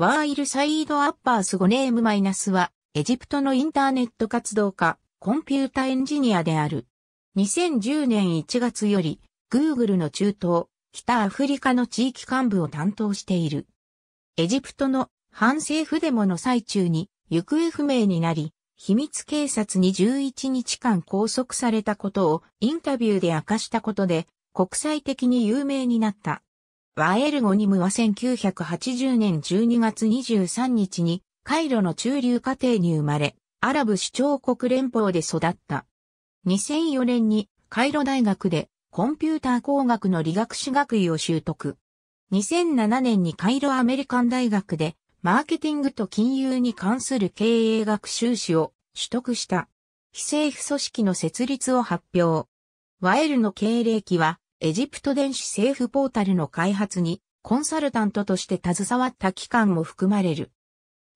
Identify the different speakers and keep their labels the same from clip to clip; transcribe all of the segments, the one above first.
Speaker 1: ワーイルサイードアッパース5ネームマイナスは、エジプトのインターネット活動家、コンピュータエンジニアである。2010年1月より、Google の中東、北アフリカの地域幹部を担当している。エジプトの反政府デモの最中に行方不明になり、秘密警察に11日間拘束されたことをインタビューで明かしたことで国際的に有名になった。ワエル・ゴニムは1980年12月23日に、カイロの中流家庭に生まれ、アラブ首長国連邦で育った。2004年に、カイロ大学で、コンピューター工学の理学士学位を習得。2007年にカイロアメリカン大学で、マーケティングと金融に関する経営学修士を取得した。非政府組織の設立を発表。ワエルの経歴は、エジプト電子政府ポータルの開発にコンサルタントとして携わった機関も含まれる。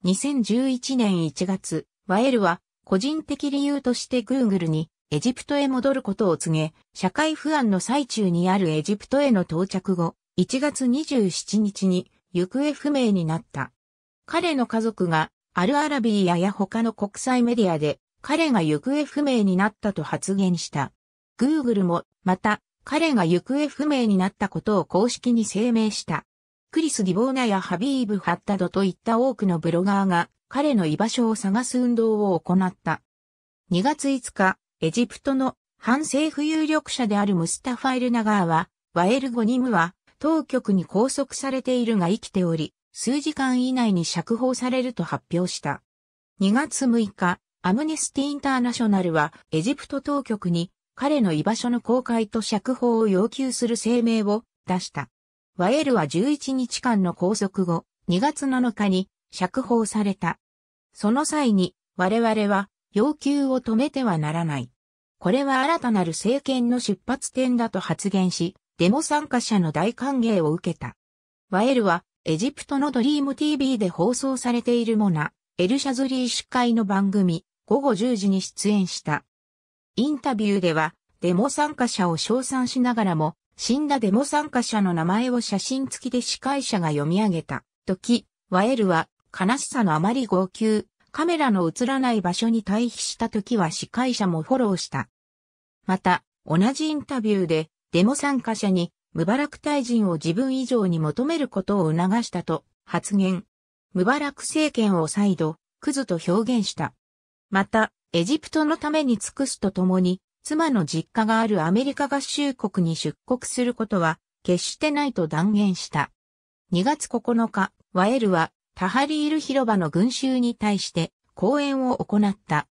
Speaker 1: 2011年1月、ワエルは個人的理由として Google にエジプトへ戻ることを告げ、社会不安の最中にあるエジプトへの到着後、1月27日に行方不明になった。彼の家族がアルアラビーやや他の国際メディアで彼が行方不明になったと発言した。Google もまた彼が行方不明になったことを公式に声明した。クリス・ディボーナやハビーブ・ハッタドといった多くのブロガーが彼の居場所を探す運動を行った。2月5日、エジプトの反政府有力者であるムスタファイル・ナガーは、ワエル・ゴニムは当局に拘束されているが生きており、数時間以内に釈放されると発表した。2月6日、アムネスティ・インターナショナルはエジプト当局に彼の居場所の公開と釈放を要求する声明を出した。ワエルは11日間の拘束後、2月7日に釈放された。その際に、我々は要求を止めてはならない。これは新たなる政権の出発点だと発言し、デモ参加者の大歓迎を受けた。ワエルは、エジプトのドリーム TV で放送されているモナ、エルシャズリー司会の番組、午後10時に出演した。インタビューでは、デモ参加者を称賛しながらも、死んだデモ参加者の名前を写真付きで司会者が読み上げた。時、ワエルは、悲しさのあまり号泣、カメラの映らない場所に退避した時は司会者もフォローした。また、同じインタビューで、デモ参加者に、ムバラク大臣を自分以上に求めることを促したと発言。ムバラク政権を再度、クズと表現した。また、エジプトのために尽くすとともに、妻の実家があるアメリカ合衆国に出国することは、決してないと断言した。2月9日、ワエルは、タハリール広場の群衆に対して、講演を行った。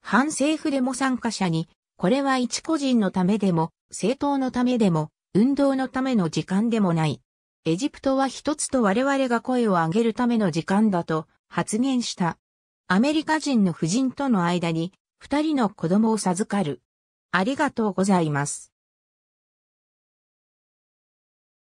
Speaker 1: 反政府デモ参加者に、これは一個人のためでも、政党のためでも、運動のための時間でもない。エジプトは一つと我々が声を上げるための時間だと発言した。アメリカ人の夫人との間に、二人の子供を授かる。ありがとうございます。